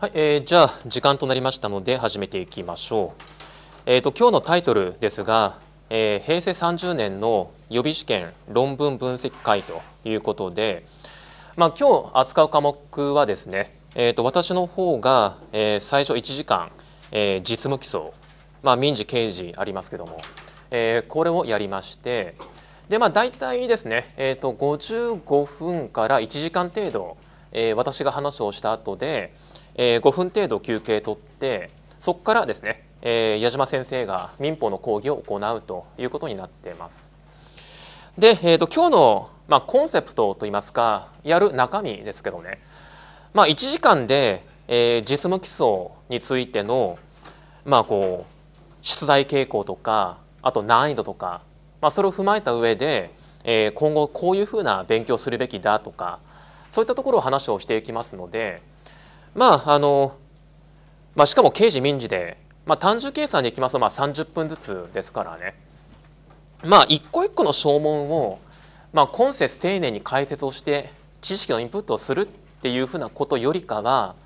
はい、えー、じゃあ時間となりましたので始めていきましょう。えっ、ー、と今日のタイトルですが、えー、平成30年の予備試験論文分析会ということで、まあ今日扱う科目はですね、えー、と私の方が、えー、最初1時間、えー、実務基礎、まあ民事刑事ありますけども、えー、これをやりまして、でまあ大体ですね、えー、と55分から1時間程度、えー、私が話をした後で。えー、5分程度休憩取ってそこからですね、えー、矢島先生が民法の講義を行うということになっています。で、えーと、と今日の、まあ、コンセプトといいますかやる中身ですけどね、まあ、1時間で、えー、実務基礎についての、まあ、こう出題傾向とかあと難易度とか、まあ、それを踏まえた上で、えー、今後こういうふうな勉強するべきだとかそういったところを話をしていきますので。まああの、まあ、しかも刑事民事で、まあ、単純計算でいきますと、まあ、30分ずつですからねまあ一個一個の証文を、まあ、今節丁寧に解説をして知識のインプットをするっていうふうなことよりかは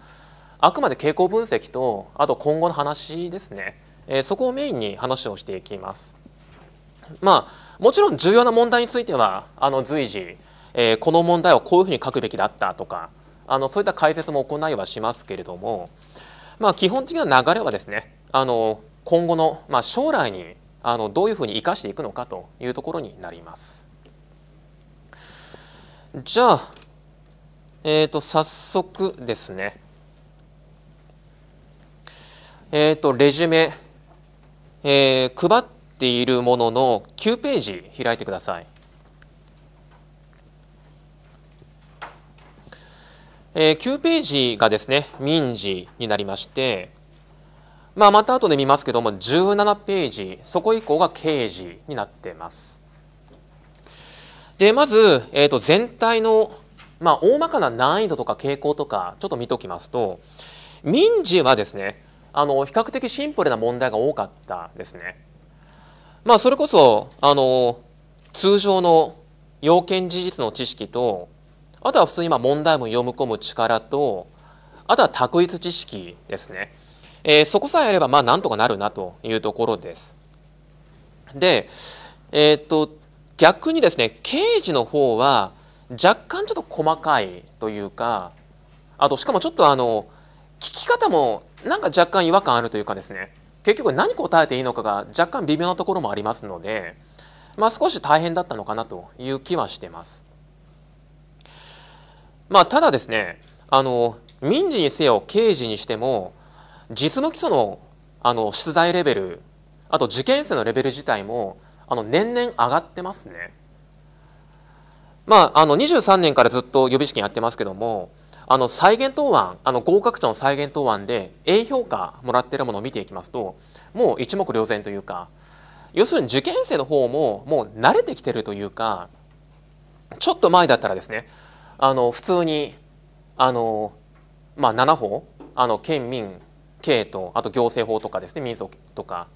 あくまで傾向分析とあと今後の話ですね、えー、そこをメインに話をしていきます。まあ、もちろん重要な問題についてはあの随時、えー、この問題はこういうふうに書くべきだったとかあのそういった解説も行いはしますけれども、まあ、基本的な流れはですねあの今後の、まあ、将来にあのどういうふうに生かしていくのかというところになります。じゃあ、えーと、早速ですね、えーと、とレジュメ、えー、配っているものの9ページ開いてください。えー、9ページがですね、民事になりまして、まあ、また後で見ますけども、17ページ、そこ以降が刑事になっています。で、まず、えっ、ー、と、全体の、まあ、大まかな難易度とか傾向とか、ちょっと見ておきますと、民事はですね、あの、比較的シンプルな問題が多かったですね。まあ、それこそ、あの、通常の要件事実の知識と、あとは普通にまあ問題文読み込む力と、あとは択一知識ですね。えー、そこさえあればまあなんとかなるなというところです。で、えー、っと逆にですね刑事の方は若干ちょっと細かいというかあとしかもちょっとあの聞き方もなんか若干違和感あるというかですね結局何答えていいのかが若干微妙なところもありますので、まあ、少し大変だったのかなという気はしてます。まあ、ただですね、あの、民事にせよ刑事にしても、実務基礎のあの出題レベル、あと受験生のレベル自体も、あの、年々上がってますね。まあ、あの、23年からずっと予備試験やってますけども、あの、再現答案、あの、合格者の再現答案で A 評価もらってるものを見ていきますと、もう一目瞭然というか、要するに受験生の方ももう慣れてきてるというか、ちょっと前だったらですね、あの普通にあの、まあ、7法あの県民刑とあと行政法とかですね民族とか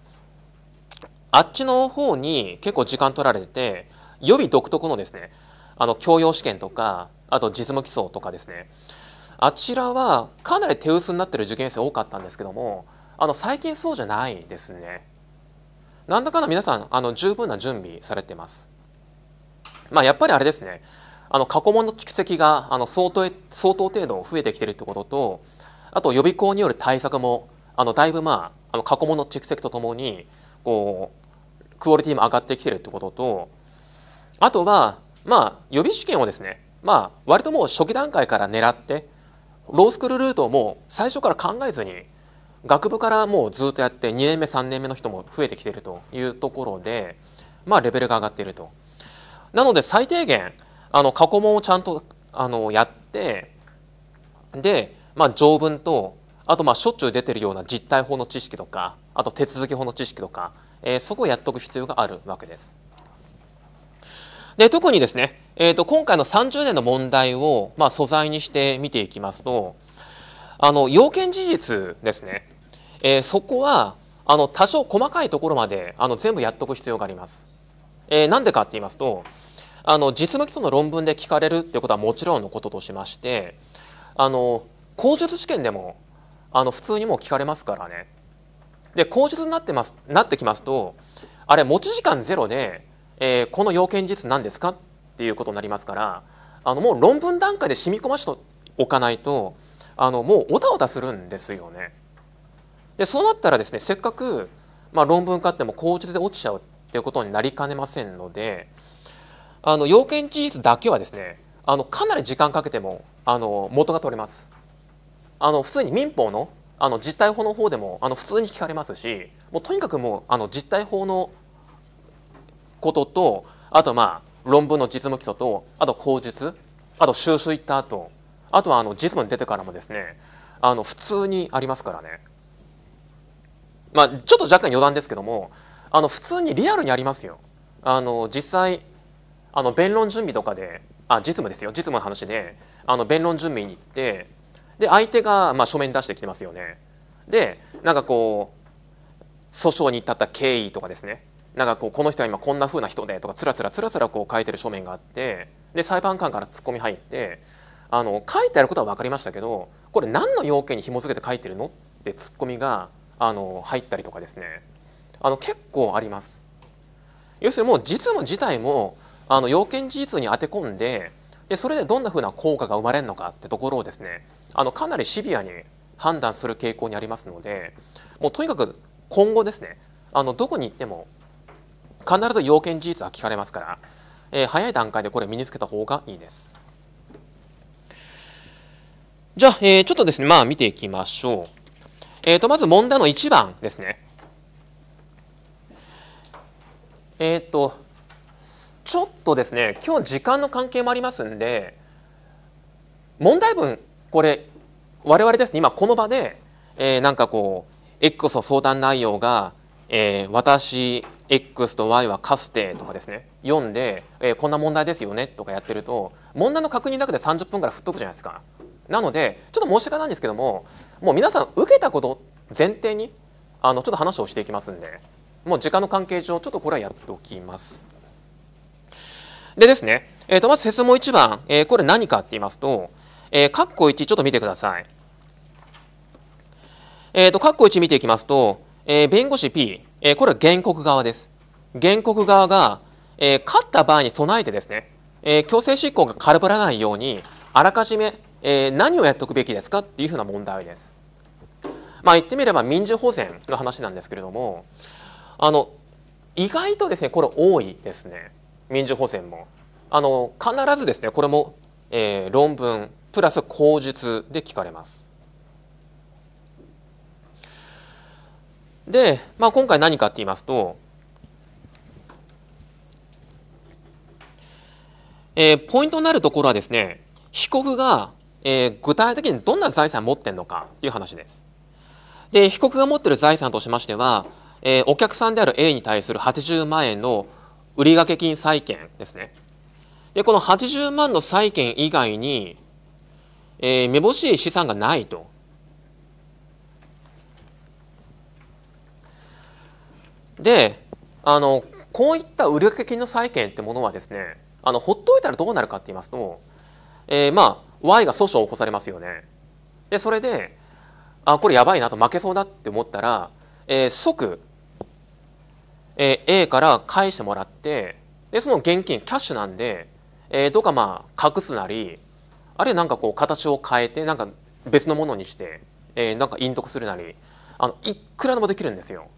あっちの方に結構時間取られてて予備独特のですねあの教養試験とかあと実務基礎とかですねあちらはかなり手薄になってる受験生多かったんですけどもあの最近そうじゃないですね。なんだかんだ皆さんあの十分な準備されてます。まあやっぱりあれですねあの過去問の蓄積があの相当相当程度増えてきてるってこととあと予備校による対策もあのだいぶまああの過去問の蓄積とともにこうクオリティも上がってきてるってこととあとはまあ予備試験をですねまあ割ともう初期段階から狙ってロースクールルートをもう最初から考えずに学部からもうずっとやって2年目3年目の人も増えてきてるというところでまあレベルが上がっていると。なので最低限あの過去問をちゃんとあのやってで、まあ、条文とあとまあしょっちゅう出てるような実態法の知識とかあと手続き法の知識とか、えー、そこをやっておく必要があるわけです。で特にですね、えーと、今回の30年の問題を、まあ、素材にして見ていきますとあの要件事実ですね、えー、そこはあの多少細かいところまであの全部やっておく必要があります。えー、なんでかって言いますとあの実務基礎の論文で聞かれるっていうことはもちろんのこととしましてあの口述試験でもあの普通にも聞かれますからね。で口述になってますなってきますとあれ持ち時間ゼロで、えー、この要件実何ですかっていうことになりますからあのもう論文段階で染み込ましておかないとあのもうおたおたするんですよね。でそうなったらですねせっかく、まあ、論文買っても口述で落ちちゃうっていうことになりかねませんので。あの要件事実だけはですねあのかなり時間かけてもあの元が取れますあの普通に民法のあの実態法の方でもあの普通に聞かれますしもうとにかくもうあの実態法のこととあとまあ論文の実務基礎とあと口述あと収集行った後あとはあの実務に出てからもですねあの普通にありますからねまあちょっと若干余談ですけどもあの普通にリアルにありますよあの実際あの弁論準備とかであ実務ですよ実務の話であの弁論準備に行ってで相手がまあ書面出してきてますよね。でなんかこう訴訟に至った経緯とかですねなんかこうこの人は今こんなふうな人でとかつらつらつらつらこう書いてる書面があってで裁判官からツッコミ入ってあの書いてあることは分かりましたけどこれ何の要件に紐付けて書いてるのってツッコミがあの入ったりとかですねあの結構あります。要するにもう実務自体もあの要件事実に当て込んででそれでどんなふうな効果が生まれるのかってところをですねあのかなりシビアに判断する傾向にありますのでもうとにかく今後ですねあのどこに行っても必ず要件事実は聞かれますから、えー、早い段階でこれ身につけた方がいいです。じゃあ、えー、ちょっとですね、まあ見ていきましょう。えっ、ー、と、まず問題の1番ですね。えっ、ー、と、ちょっとですね今日時間の関係もありますんで問題文これ我々ですね今この場で、えー、なんかこう X の相談内容が、えー、私 X と Y はかつてとかですね読んで、えー、こんな問題ですよねとかやってると問題の確認だけで30分から振っとくじゃないですか。なのでちょっと申し訳ないんですけどももう皆さん受けたこと前提にあのちょっと話をしていきますんでもう時間の関係上ちょっとこれはやっておきます。でですね、えっ、ー、と、まず説問1番、えー、これ何かって言いますと、えー、括弧1ちょっと見てください。えっ、ー、と、括弧1見ていきますと、えー、弁護士 P、えー、これは原告側です。原告側が、えー、勝った場合に備えてですね、えー、強制執行が軽ぶらないように、あらかじめ、えー、何をやっておくべきですかっていうふうな問題です。まあ言ってみれば民事保全の話なんですけれども、あの、意外とですね、これ多いですね。民事補選もあの必ずですねこれも、えー、論文プラス口述で聞かれます。で、まあ、今回何かって言いますと、えー、ポイントになるところはですね被告が、えー、具体的にどんな財産を持ってるのかという話です。で被告が持ってる財産としましては、えー、お客さんである A に対する80万円の売掛金債権ですね。で、この80万の債権以外に、えー、めぼしい資産がないと。で、あの、こういった売掛金の債権ってものはですね、あの、ほっといたらどうなるかって言いますと、えー、まあ、Y が訴訟を起こされますよね。で、それで、あ、これやばいなと負けそうだって思ったら、えー、即、えー、A から返してもらってでその現金キャッシュなんで、えー、どうかまあ隠すなりあるいはなんかこう形を変えてなんか別のものにして、えー、なんか隠匿するなりあのいくらでもできるんですよ。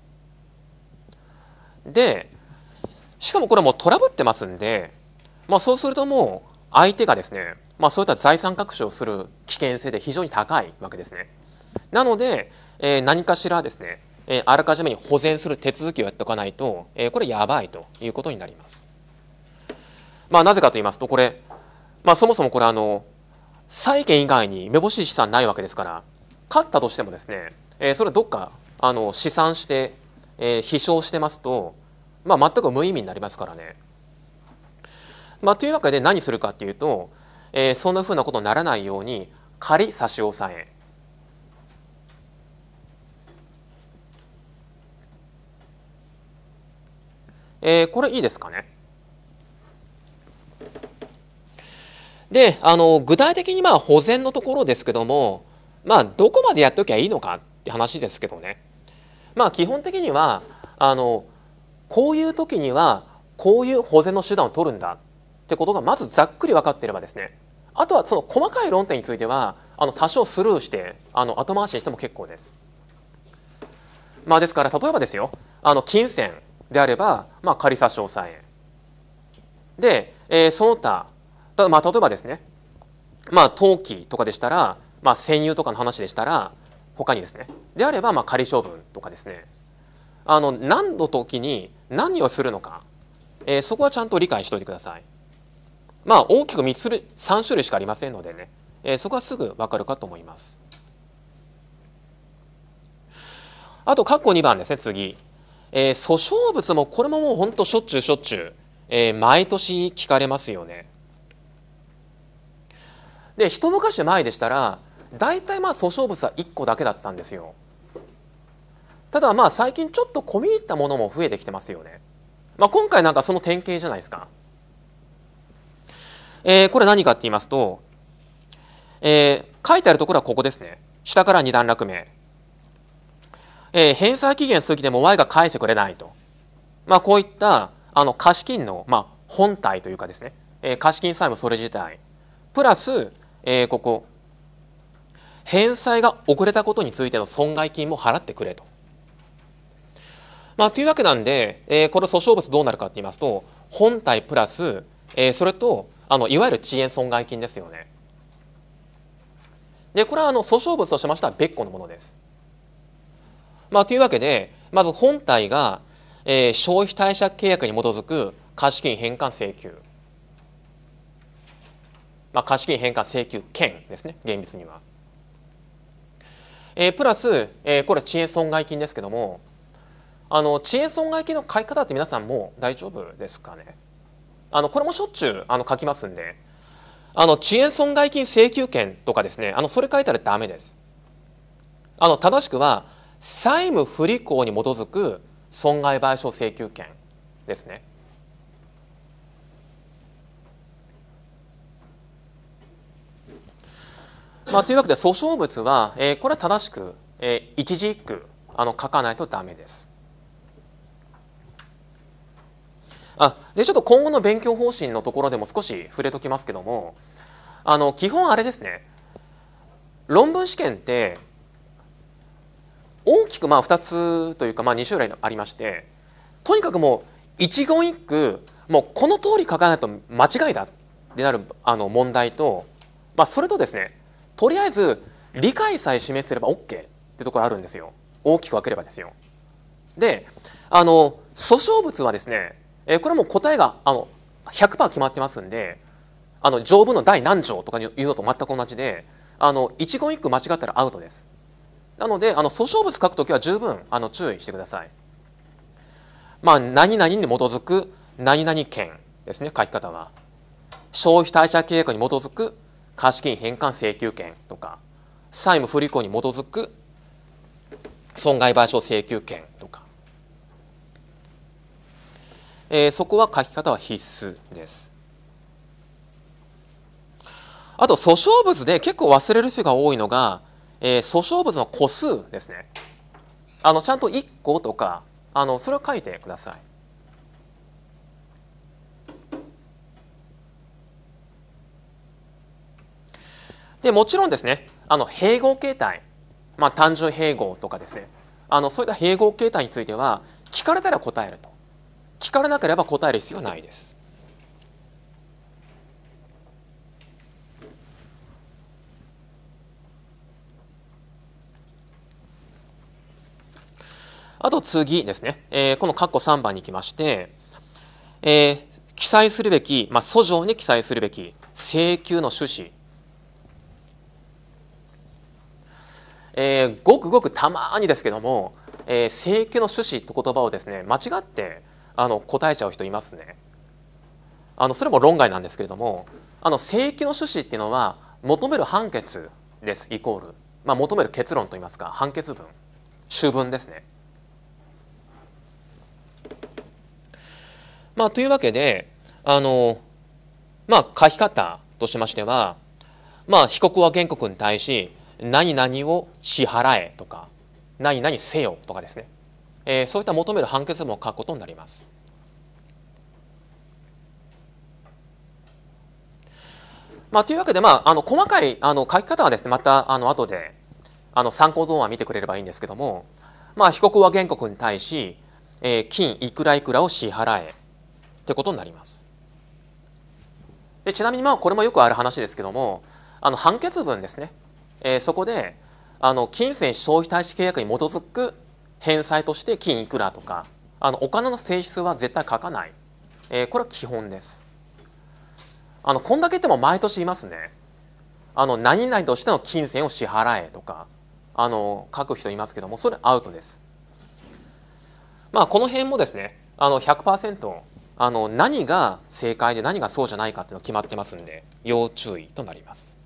でしかもこれもうトラブってますんで、まあ、そうするともう相手がですね、まあ、そういった財産隠しをする危険性で非常に高いわけですね。なので、えー、何かしらですねえあらかじめに保全する手続きをやっておかないと、えこれやばいということになります。まあ、なぜかと言いますと、これ、まあ、そもそもこれあの、債権以外に目星資産ないわけですから、勝ったとしてもですね、えそれどっかあの試算して、えー、飛翔してますと、まあ、全く無意味になりますからね。まあ、というわけで何するかっていうと、えー、そんなふうなことにならないように仮差し押さええー、これいいですかね。で、あの、具体的にまあ保全のところですけども、まあどこまでやっておきゃいいのかって話ですけどね。まあ基本的には、あの、こういう時にはこういう保全の手段を取るんだってことがまずざっくり分かってればですね、あとはその細かい論点については、あの多少スルーしてあの後回しにしても結構です。まあですから例えばですよ、あの金銭であれば、まあ、仮差し押さえで、えー、その他、まあ、例えばですね、まあ、登記とかでしたら、まあ、占有とかの話でしたら他にですねであれば、まあ、仮処分とかですねあの何の時に何をするのか、えー、そこはちゃんと理解しておいてください。まあ、大きく3類3種類しかありませんのでね、えー、そこはすぐ分かるかと思います。あと、括弧2番ですね、次。えー、訴訟物もこれももう本当しょっちゅうしょっちゅう、えー、毎年聞かれますよね。で一昔前でしたら大体まあ訴訟物は1個だけだったんですよ。ただまあ最近ちょっと込み入ったものも増えてきてますよね。まあ、今回なんかその典型じゃないですか。えー、これ何かって言いますと、えー、書いてあるところはここですね。下から2段落目。えー、返済期限過ぎても Y が返してくれないと、まあ、こういったあの貸金の、まあ、本体というかですね、えー、貸金債務それ自体プラス、えー、ここ返済が遅れたことについての損害金も払ってくれと。まあ、というわけなんで、えー、これ訴訟物どうなるかって言いますと本体プラス、えー、それとあのいわゆる遅延損害金ですよね。でこれはあの訴訟物としましては別個のものです。まあ、というわけで、まず本体が、えー、消費貸借契約に基づく貸金返還請求。まあ、貸金返還請求権ですね、厳密には。えー、プラス、えー、これは遅延損害金ですけども、あの遅延損害金の買い方って皆さんもう大丈夫ですかねあのこれもしょっちゅうあの書きますんであの遅延損害金請求権とかですねあのそれ書いたらダメですあの正しくは債務不履行に基づく損害賠償請求権ですね。まあ、というわけで訴訟物は、えー、これは正しく、えー、一字一句あの書かないとダメです。あでちょっと今後の勉強方針のところでも少し触れときますけどもあの基本あれですね論文試験って大きくまあ2つというかまあ2種類ありましてとにかくもう一言一句もうこの通り書かないと間違いだってなるあの問題と、まあ、それとですねとりあえず理解さえ示せれば OK ってところあるんですよ大きく分ければですよ。であの訴訟物はですね、えこれも答えがあの100%決まってますんであの条文の第何条とかいうのと全く同じであの一言一句間違ったらアウトです。なのであの訴訟物書くときは十分あの注意してください。まあ、何々に基づく何々権ですね書き方は。消費貸借契約に基づく貸金返還請求権とか債務不履行に基づく損害賠償請求権とか、えー、そこは書き方は必須です。あと訴訟物で結構忘れる人が多いのがえー、訴訟物の個数ですね。あの、ちゃんと1個とか、あの、それを書いてください。で、もちろんですね、あの、併合形態、まあ、単純併合とかですね、あの、そういった併合形態については、聞かれたら答えると。聞かれなければ答える必要はないです。あと次ですね、えー、この括弧3番に行きまして、えー、記載するべき、まあ、訴状に記載するべき請求の趣旨、えー、ごくごくたまにですけども、えー、請求の趣旨って言葉をですね間違ってあの答えちゃう人いますね。あのそれも論外なんですけれどもあの請求の趣旨っていうのは求める判決ですイコール、まあ、求める結論といいますか判決文主文ですね。まあ、というわけで、あの、まあ、書き方としましては、まあ、被告は原告に対し、何々を支払えとか、何々せよとかですね、えー、そういった求める判決文を書くことになります。まあ、というわけで、まあ、あの細かいあの書き方はですねまたあの後であの参考動画見てくれればいいんですけども、まあ、被告は原告に対し、えー、金いくらいくらを支払えってことになります。でちなみにまあこれもよくある話ですけどもあの判決文ですね、えー、そこであの金銭消費対し契約に基づく返済として金いくらとかあのお金の性質は絶対書かない、えー、これは基本です。あのこんだけ言っても毎年いますね。あの何々としての金銭を支払えとかあの書く人いますけどもそれアウトです。まあこの辺もですねあの100%あの何が正解で何がそうじゃないかっていうの決まってますんで要注意となります。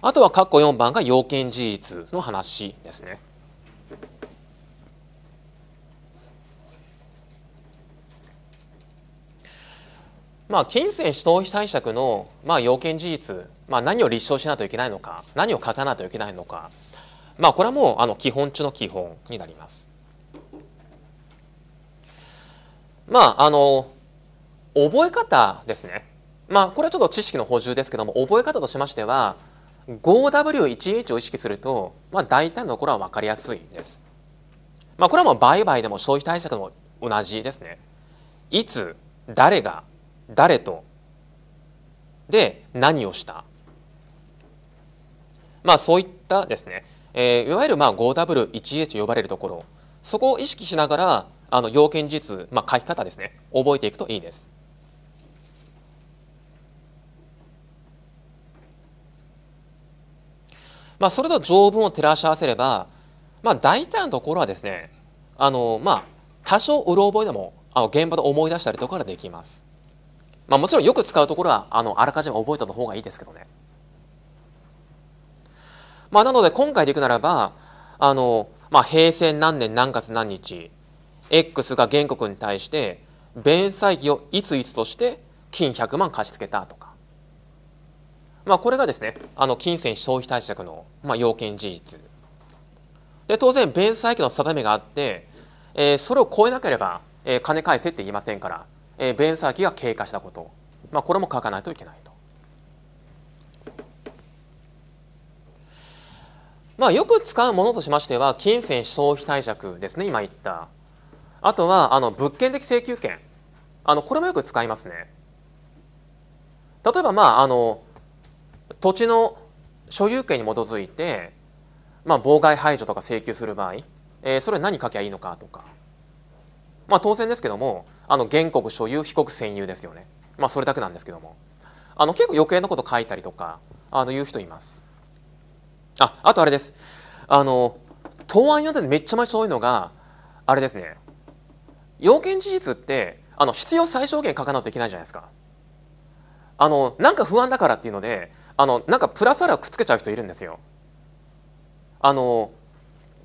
あとは括弧4番が要件事実の話ですね。まあ、金銭消費対策の、まあ、要件事実、まあ、何を立証しないといけないのか何を書かないといけないのかまあ、これはもうあの基本中の基本になります。まあ、あの、覚え方ですね。まあ、これはちょっと知識の補充ですけども、覚え方としましては、5W1H を意識すると、まあ、大体のこれは分かりやすいです。まあ、これはもう売買でも消費対策でも同じですね。いつ、誰が、誰と、で、何をした。まあ、そういったですね、えー、いわゆるまあ 5W1H と呼ばれるところそこを意識しながらあの要件実、まあ、書き方ですね覚えていくといいです。まあ、それと条文を照らし合わせれば、まあ、大体のところはですねあの、まあ、多少うろ覚えでもあの現場で思い出したりとかができます。まあ、もちろんよく使うところはあのあらかじめ覚えた方がいいですけどね。まあ、なので今回でいくならばあの、まあ、平成何年何月何日 X が原告に対して弁済期をいついつとして金100万貸し付けたとか、まあ、これがですねあの金銭消費対策の、まあ、要件事実で当然弁済期の定めがあって、えー、それを超えなければ、えー、金返せって言いませんから、えー、弁済期が経過したこと、まあ、これも書かないといけないまあ、よく使うものとしましては金銭消費貸借ですね今言ったあとはあの物件的請求権あのこれもよく使いますね例えばまああの土地の所有権に基づいて、まあ、妨害排除とか請求する場合、えそれ何書きゃいいのかとか、まあ、当然ですけどもあの原告所有被告占有ですよね、まあ、それだけなんですけどもあの結構余計なこと書いたりとかあの言う人います。あ、あとあれです。あの、答案用でめっちゃ毎多いのが、あれですね。要件事実って、あの、必要最小限書かないといけないじゃないですか。あの、なんか不安だからっていうので、あの、なんかプラスアルファくっつけちゃう人いるんですよ。あの、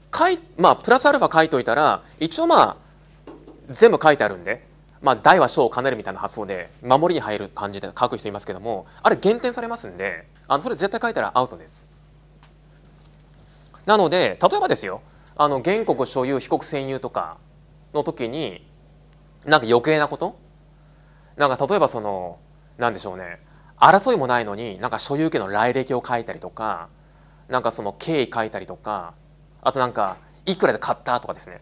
かい、まあ、プラスアルファ書いといたら、一応まあ、全部書いてあるんで、まあ、大は小を兼ねるみたいな発想で、守りに入る感じで書く人いますけども、あれ減点されますんで、あの、それ絶対書いたらアウトです。なので例えばですよあの原告所有被告占有とかの時になんか余計なことなんか例えばそのなんでしょうね争いもないのになんか所有権の来歴を書いたりとかなんかその経緯書いたりとかあとなんかいくらで買ったとかですね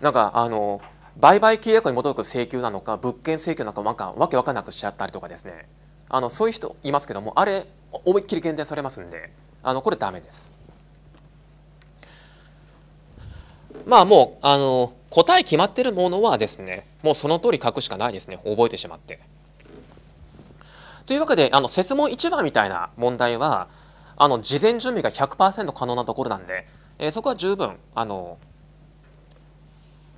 なんかあの売買契約に基づく請求なのか物件請求なのかなんかわけわかんなくしちゃったりとかですねあのそういう人いますけどもあれ思いっきり減点されますんであのこれダメです。まあもう、あの、答え決まってるものはですね、もうその通り書くしかないですね。覚えてしまって。というわけで、あの、説問1番みたいな問題は、あの、事前準備が100%可能なところなんで、えー、そこは十分、あの、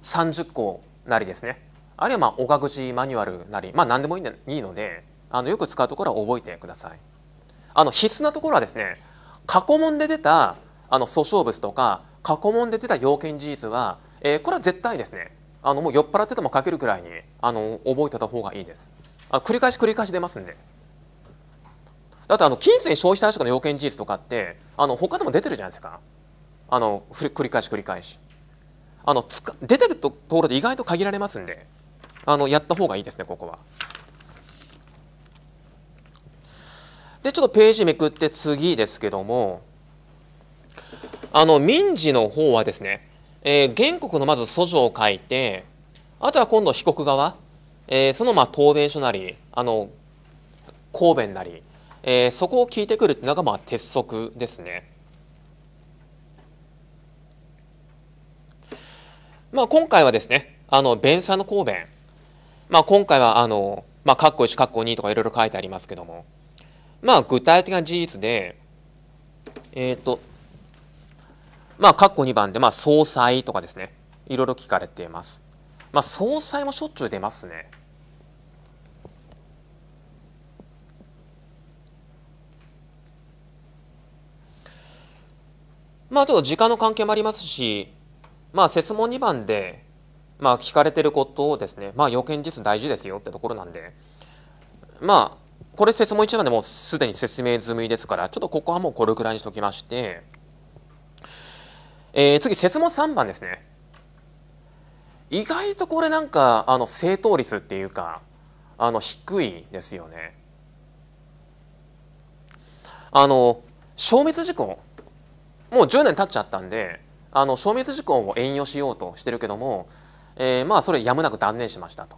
30個なりですね。あるいは、まあ、おがくじマニュアルなり、まあ、何でもいいので、あの、よく使うところは覚えてください。あの、必須なところはですね、過去問で出た、あの、訴訟物とか、過去問で出た要件事実は、えー、これは絶対ですねあのもう酔っ払ってても書けるくらいにあの覚えてた方がいいですあ繰り返し繰り返し出ますんでだってあの金銭消費対策の要件事実とかってあの他でも出てるじゃないですかあの繰り返し繰り返しあのつか出てるところで意外と限られますんであのやった方がいいですねここは。でちょっとページめくって次ですけどもあの民事の方はですね、えー、原告のまず訴状を書いて、あとは今度被告側、えー、そのまあ答弁書なり、あの、答弁なり、えー、そこを聞いてくるっていうのがまあ鉄則ですね。まあ今回はですね、あの、弁済の答弁。まあ今回はあの、まあ、括弧1、カッ2とかいろいろ書いてありますけども、まあ具体的な事実で、えっ、ー、と、まあ、括弧2番で、まあ、総裁とかですね、いろいろ聞かれています。まあ、総裁もしょっちゅう出ますね。まあ、ちょっと時間の関係もありますし、まあ、説問2番で、まあ、聞かれてることをですね、まあ、予見実大事ですよってところなんで、まあ、これ説問1番でもうすでに説明済みですから、ちょっとここはもうこれくらいにしときまして、えー、次、説問3番ですね。意外とこれなんか、あの、正答率っていうか、あの、低いですよね。あの、消滅事項もう10年経っちゃったんで、あの、消滅事項を援用しようとしてるけども、えー、まあ、それやむなく断念しましたと。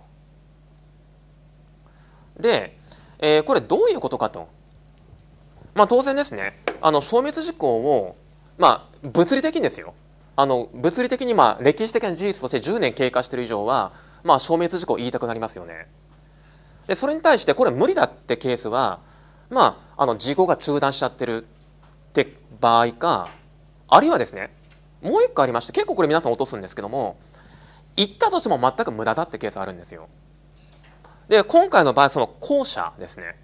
で、えー、これどういうことかと。まあ、当然ですね、あの、消滅事項をまあ、物理的にですよあの物理的にまあ歴史的な事実として10年経過している以上は、まあ、消滅事故を言いたくなりますよね。でそれに対してこれ無理だってケースは、まあ、あの事故が中断しちゃってるって場合かあるいはですねもう一個ありまして結構これ皆さん落とすんですけども行ったとしても全く無駄だってケースあるんですよ。で今回の場合その後者ですね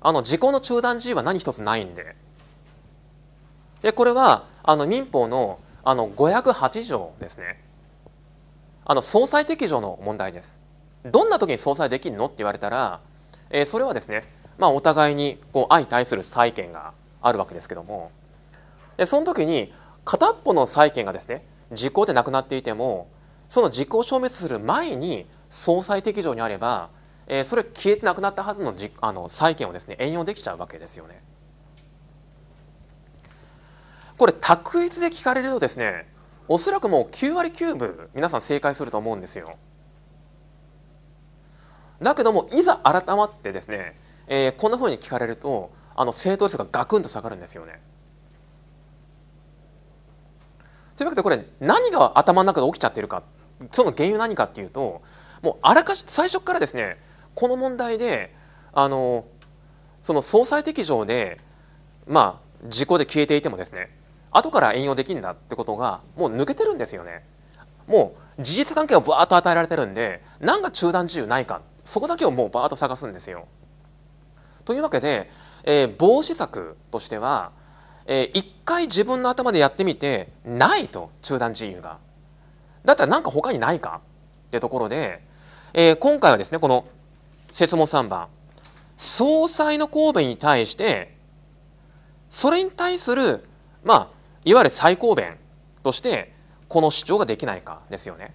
あの事故の中断 G は何一つないんででこれはあの民法のあの508条ですねあの総裁適用の問題ですどんな時に総裁できるのって言われたら、えー、それはですね、まあ、お互いにこう相対する債権があるわけですけどもでその時に片っぽの債権がですね時効でなくなっていてもその時効消滅する前に総裁適上にあれば、えー、それ消えてなくなったはずのじあの債権をですね援用できちゃうわけですよね。これ択一で聞かれるとですねおそらくもう9割9分皆さん正解すると思うんですよだけどもいざ改まってですね、えー、こんなふうに聞かれるとあの正答率がガクンと下がるんですよねというわけでこれ何が頭の中で起きちゃってるかその原因は何かっていうともうあらかし最初からですねこの問題であのその総裁的上でまあ事故で消えていてもですね後から援用できるんだってことがもう抜けてるんですよね。もう事実関係をバーッと与えられてるんで何が中断自由ないかそこだけをもうバーッと探すんですよ。というわけで、えー、防止策としては、えー、一回自分の頭でやってみてないと中断自由が。だったら何か他にないかってところで、えー、今回はですねこの説問3番総裁の神戸に対してそれに対するまあいわゆる最高弁としてこの主張ができないかですよね。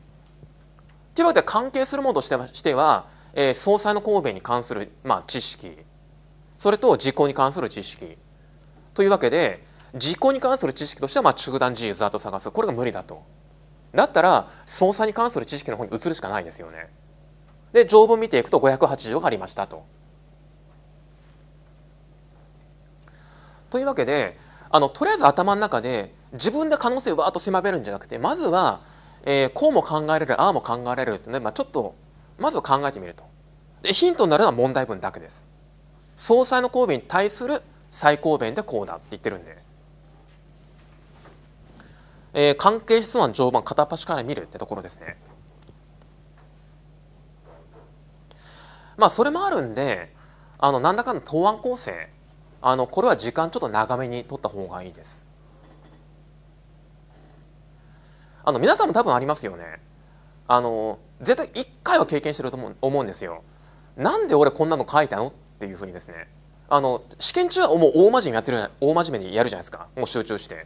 というわけで関係するものとしてはしては、えー、総裁の公弁に関する、まあ、知識それと実行に関する知識というわけで実行に関する知識としては、まあ、中断事実だと探すこれが無理だと。だったら総裁に関する知識の方に移るしかないですよね。で条文見ていくと580がありましたと。というわけであのとりあえず頭の中で自分で可能性をわーっと狭めるんじゃなくてまずは、えー、こうも考えられるああも考えられるってね、まあ、ちょっとまずは考えてみるとでヒントになるのは問題文だけです総裁の答弁に対する最高弁でこうだって言ってるんで、えー、関係質問常盤片っ端から見るってところですねまあそれもあるんであの何らかの答案構成あのこれは時間ちょっと長めに取った方がいいです。あの皆さんも多分ありますよね。あの絶対1回は経験してると思う思うんですよ。なんで俺こんなの書いたのっていうふうにですねあの試験中はもう大真面目にやってる大真面目にやるじゃないですかもう集中して。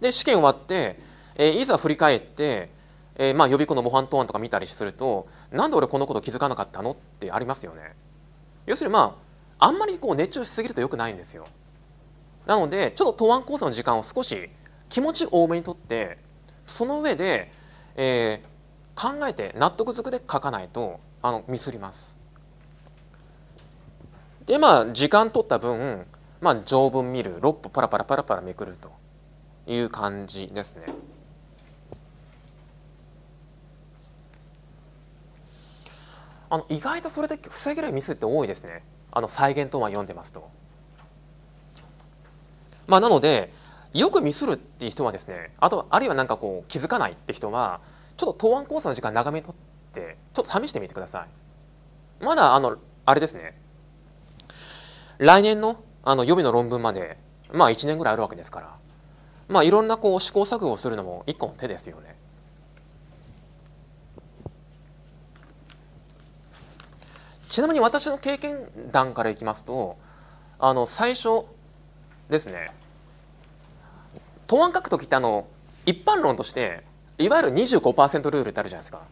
で試験終わって、えー、いざ振り返って、えー、まあ予備校の模範答案とか見たりするとなんで俺このこと気づかなかったのってありますよね。要するにまああんまりこう熱中しすぎると良くないんですよ。なのでちょっと答案構成の時間を少し気持ち多めにとってその上で、えー、考えて納得づくで書かないとあのミスります。でまあ時間取った分、まあ、条文見る6歩パラパラパラパラめくるという感じですね。あの意外とそれで防げるミスって多いですね。あの再現答案読んでますと。まあ、なのでよくミスるっていう人はですねあとあるいは何かこう気づかないって人はちょっと答案コースの時間長めにとってちょっと試してみてください。まだあのあれですね来年のあの予備の論文までまあ1年ぐらいあるわけですからまあいろんなこう試行錯誤をするのも一個の手ですよね。ちなみに私の経験談からいきますとあの最初ですね答案書く時ってあの一般論としていわゆる25%ルールってあるじゃないですか。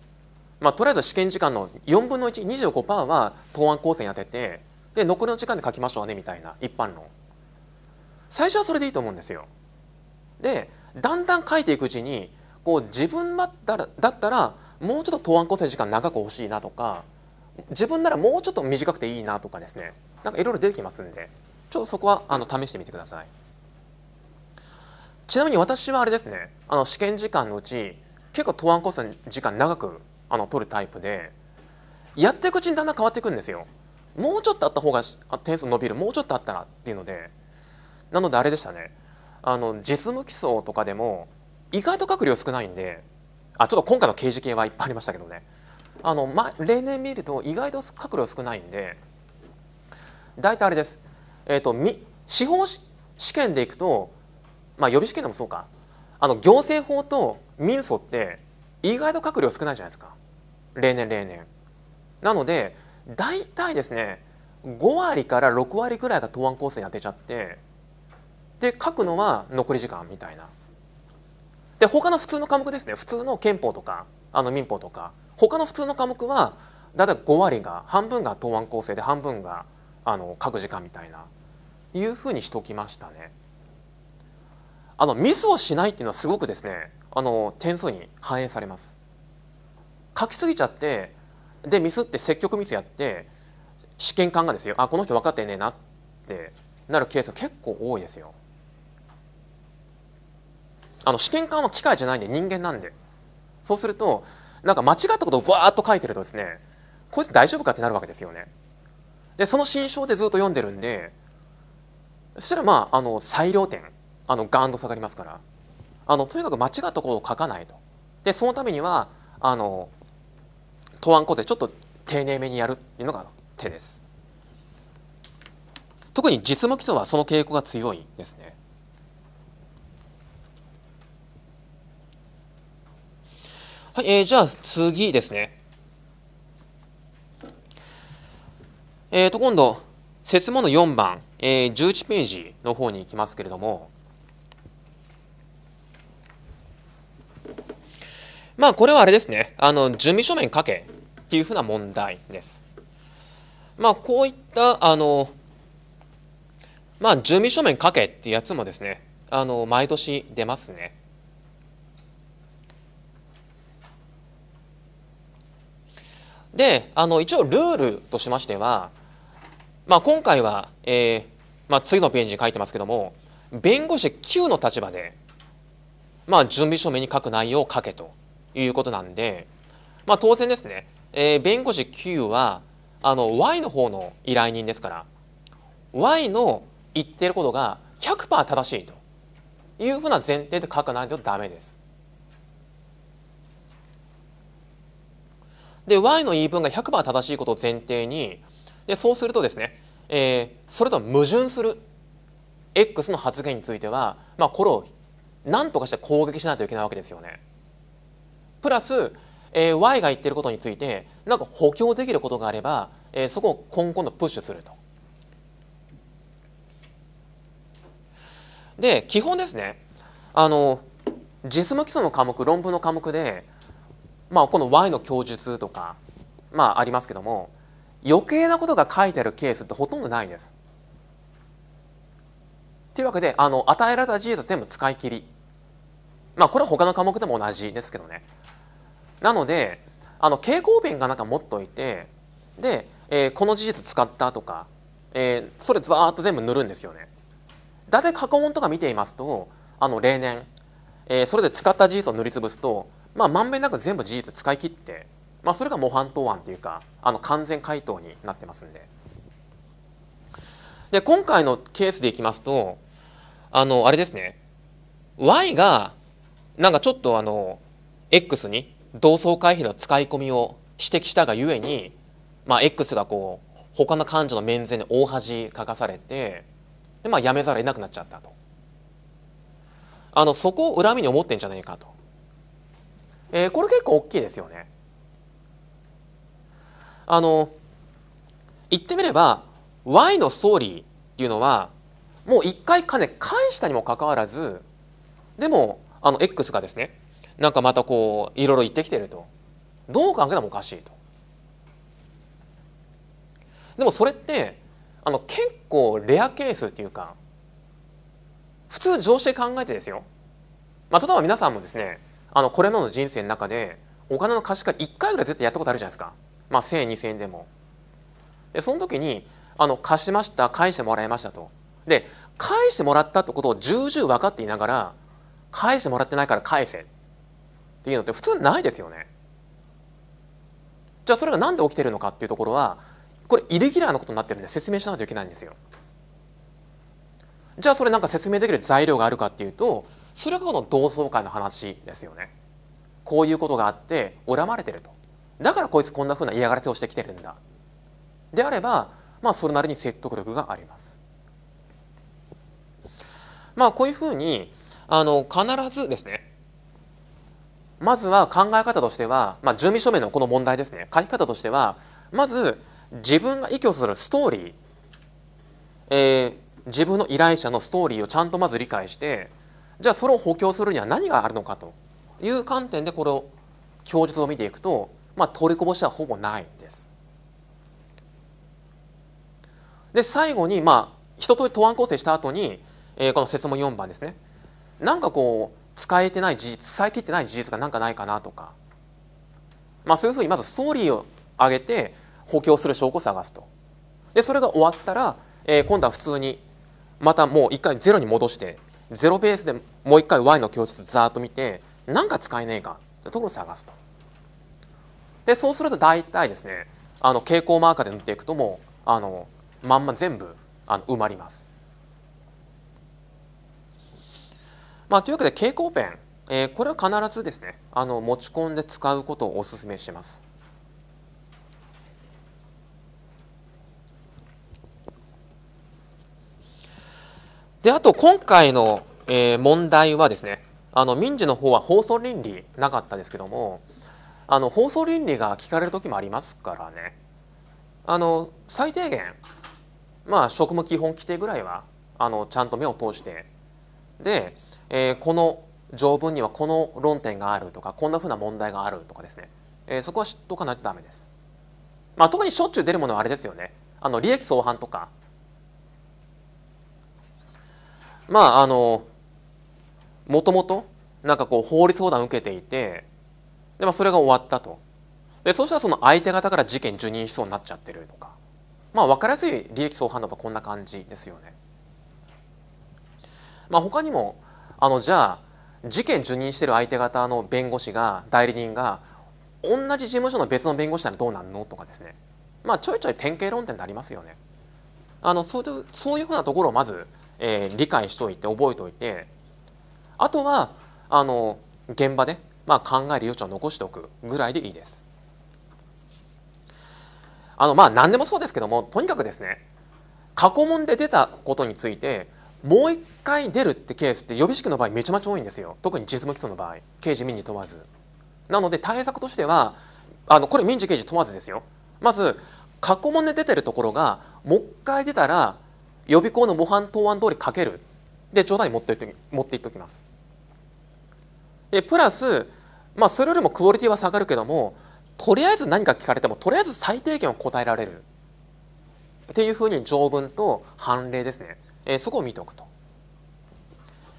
まあ、とりあえず試験時間の4分の125%は答案構成に当ててで残りの時間で書きましょうねみたいな一般論最初はそれでいいと思うんですよでだんだん書いていくうちにこう自分だったらだったらもうちょっと答案構成時間長く欲しいなとか自分ならもうちょっと短くていいなとかですねなんかいろいろ出てきますんでちょっとそこはあの試してみてくださいちなみに私はあれですねあの試験時間のうち結構答案コースの時間長くあの取るタイプでやっていくうちにだんだん変わっていくんですよもうちょっとあった方が点数伸びるもうちょっとあったらっていうのでなのであれでしたねあの実務基礎とかでも意外と書く量少ないんであちょっと今回の刑事系はいっぱいありましたけどねあの、ま、例年見ると意外と閣僚少ないんで大体あれです、えーと、司法試験でいくと、まあ、予備試験でもそうかあの行政法と民訴って意外と閣僚少ないじゃないですか例年例年。なので大体ですね5割から6割ぐらいが答案構成に当てちゃってで書くのは残り時間みたいな。で他の普通の科目ですね普通の憲法とかあの民法とか他の普通の科目はだいたい5割が半分が答案構成で半分があの書く時間みたいないうふうにしときましたね。あのミスをしないっていうのはすごくですねあの点数に反映されます。書きすぎちゃってでミスって積極ミスやって試験官がですよあこの人分かってねえなってなるケース結構多いですよ。あの試験官は機械じゃないんで人間なんでそうするとなんか間違ったことをわーっと書いてるとですねこいつ大丈夫かってなるわけですよね。でその心章でずっと読んでるんでそしたらまああの裁量点あのガーンと下がりますからあのとにかく間違ったことを書かないと。でそのためにはあの答案構成ちょっと丁寧めにやるっていうのが手です。特に実務基礎はその傾向が強いですね。はい、えー、じゃあ次ですね。えーと、今度、説問の4番、えー、11ページの方に行きますけれども、まあ、これはあれですね、あの、準備書面書けっていうふうな問題です。まあ、こういった、あの、まあ、準備書面書けっていうやつもですね、あの、毎年出ますね。であの一応ルールとしましては、まあ、今回は、えーまあ、次のページに書いてますけども弁護士 Q の立場で、まあ、準備書面に書く内容を書けということなんで、まあ、当然ですね、えー、弁護士 Q はあの Y の方の依頼人ですから Y の言ってることが100%正しいというふうな前提で書かないとダメです。で、y の言い分が100%正しいことを前提に、で、そうするとですね、えー、それと矛盾する X の発言については、まあ、これを何とかして攻撃しないといけないわけですよね。プラス、えー、Y が言ってることについてなんか補強できることがあれば、えー、そこを今後のプッシュすると。で基本ですねあの実務基礎の科目論文の科目でまあ、この Y の供述とか、まあ、ありますけども余計なことが書いてあるケースってほとんどないです。というわけであの与えられた事実は全部使い切り、まあ、これは他の科目でも同じですけどね。なのであの蛍光ペンがなんか持っといてで、えー、この事実使ったとか、えー、それずーっと全部塗るんですよね。って過去問とか見ていますとあの例年、えー、それで使った事実を塗りつぶすとまあ、まんべんなく全部事実使い切って、まあ、それが模範答案というかあの完全回答になってますんで。で今回のケースでいきますとあのあれですね y がなんかちょっとあの x に同窓会費の使い込みを指摘したがゆえに、まあ、x がこう他の患者の面前で大恥かかされてで、まあ、辞めざるを得なくなっちゃったとあのそこを恨みに思ってんじゃないかとえー、これ結構大きいですよね。あの言ってみれば Y のストーリーっていうのはもう一回金返したにもかかわらずでもあの X がですねなんかまたこういろいろ言ってきてるとどう考えてもおかしいと。でもそれってあの結構レアケースっていうか普通常識で考えてですよ、まあ、例えば皆さんもですねあのこれまでの人生の中でお金の貸し借り1回ぐらい絶対やったことあるじゃないですか、まあ、1,000円2,000円でも。でその時にあの貸しました返してもらいましたと。で返してもらったってことを重々分かっていながら返してもらってないから返せっていうのって普通ないですよね。じゃあそれが何で起きてるのかっていうところはこれイレギュラーなことになってるんで説明しないといけないんですよ。じゃあそれなんか説明できる材料があるかっていうとそれがこの同窓会の話ですよね。こういうことがあって恨まれてると。だからこいつこんなふうな嫌がらせをしてきてるんだ。であれば、まあそれなりに説得力があります。まあこういうふうに、あの、必ずですね、まずは考え方としては、まあ準備書面のこの問題ですね、書き方としては、まず自分が依拠するストーリー、えー、自分の依頼者のストーリーをちゃんとまず理解して、じゃあそれを補強するには何があるのかという観点でこれを供述を見ていくと、まあ、取りこぼしはほぼないんです。で最後にまあ一通り答案構成した後に、えー、この説問4番ですねなんかこう使えてない事実使い切ってない事実が何かないかなとか、まあ、そういうふうにまずストーリーを上げて補強する証拠を探すと。でそれが終わったら、えー、今度は普通にまたもう一回ゼロに戻してゼロベースでもう一回 Y の供述ざーっと見て何か使えねえかってところを探すと。でそうすると大体ですねあの蛍光マーカーで塗っていくともあのまんま全部あの埋まります。まあ、というわけで蛍光ペン、えー、これは必ずですねあの持ち込んで使うことをお勧めします。で、あと今回の、えー、問題はですね、あの民事の方は放送倫理なかったですけども、あの放送倫理が聞かれる時もありますからね。あの最低限、まあ職務基本規定ぐらいはあのちゃんと目を通して、で、えー、この条文にはこの論点があるとか、こんなふうな問題があるとかですね。えー、そこは知っとかないとダメです。まあ特にしょっちゅう出るものはあれですよね。あの利益相反とかまああのもともとなんかこう法律相談受けていてで、まあ、それが終わったとでそしたらその相手方から事件受任しそうになっちゃってるとかまあ分かりやすい利益相反だとこんな感じですよね。まあ、他にもあのじゃあ事件受任してる相手方の弁護士が代理人が同じ事務所の別の弁護士ならどうなんのとかですねまあちょいちょい典型論点ってありますよね。あのそうそういうふうなところをまずえー、理解しておいて覚えておいてあとはあの現場で、まあ、考える余地を残しておくぐらいでいいです。あのまあ何でもそうですけどもとにかくですね過去問で出たことについてもう一回出るってケースって予備式の場合めちゃめちゃ多いんですよ特に実務基礎の場合刑事民事問わずなので対策としてはあのこれ民事刑事問わずですよまず過去問で出てるところがもう一回出たら予備校の模範答案通り書けるで冗談に持っていって持っていっておきますでプラス、まあ、それよりもクオリティは下がるけどもとりあえず何か聞かれてもとりあえず最低限を答えられるっていうふうに条文と判例ですね、えそこを見ておくと。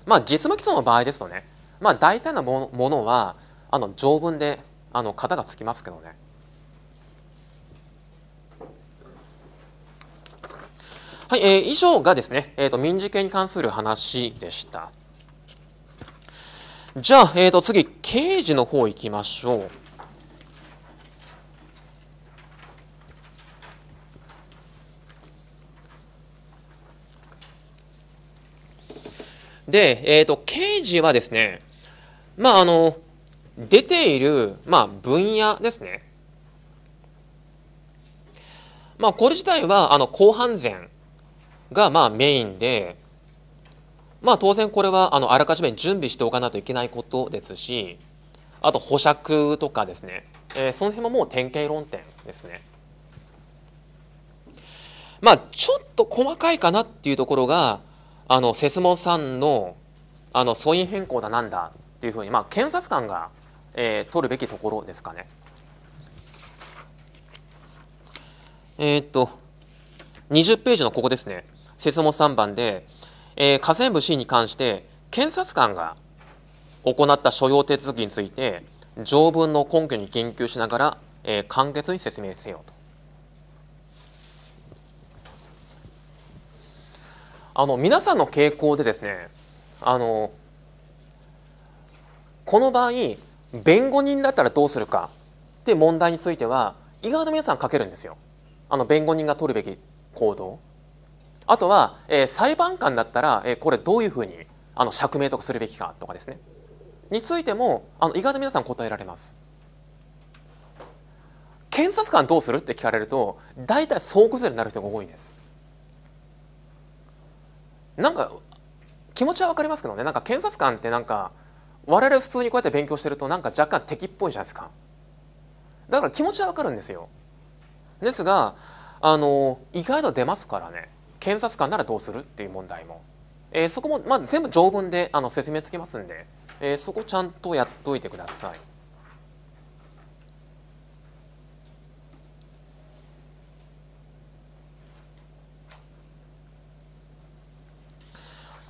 まあ、実務基礎の場合ですとね、まあ、大体のものはあの条文であの型がつきますけどね。はい、えー、以上がですね、えっ、ー、と、民事権に関する話でした。じゃあ、えっ、ー、と、次、刑事の方行きましょう。で、えっ、ー、と、刑事はですね、まあ、あの、出ている、まあ、分野ですね。まあ、これ自体は、あの、公判前がまあメインで、まあ当然これはあのあらかじめ準備しておかないといけないことですし、あと保釈とかですね、えー、その辺ももう典型論点ですね。まあちょっと細かいかなっていうところが、あの、セスモさんの、あの、素因変更だなんだっていうふうに、まあ検察官が、えー、取るべきところですかね。えー、っと、20ページのここですね。説も3番で、えー、河川部 C に関して検察官が行った所要手続きについて条文の根拠に言及しながら、えー、簡潔に説明せよと。あの皆さんの傾向でですねあのこの場合弁護人だったらどうするかって問題については意外と皆さん書けるんですよあの弁護人が取るべき行動。あとは、えー、裁判官だったら、えー、これどういうふうにあの釈明とかするべきかとかですねについてもあの意外と皆さん答えられます検察官どうするって聞かれると大体総崩れになる人が多いんですなんか気持ちは分かりますけどねなんか検察官ってなんか我々普通にこうやって勉強してるとなんか若干敵っぽいじゃないですかだから気持ちは分かるんですよですがあの意外と出ますからね検察官ならどうするっていう問題も、えー、そこも、まあ、全部条文であの説明つきますんで、えー、そこちゃんとやっといてください。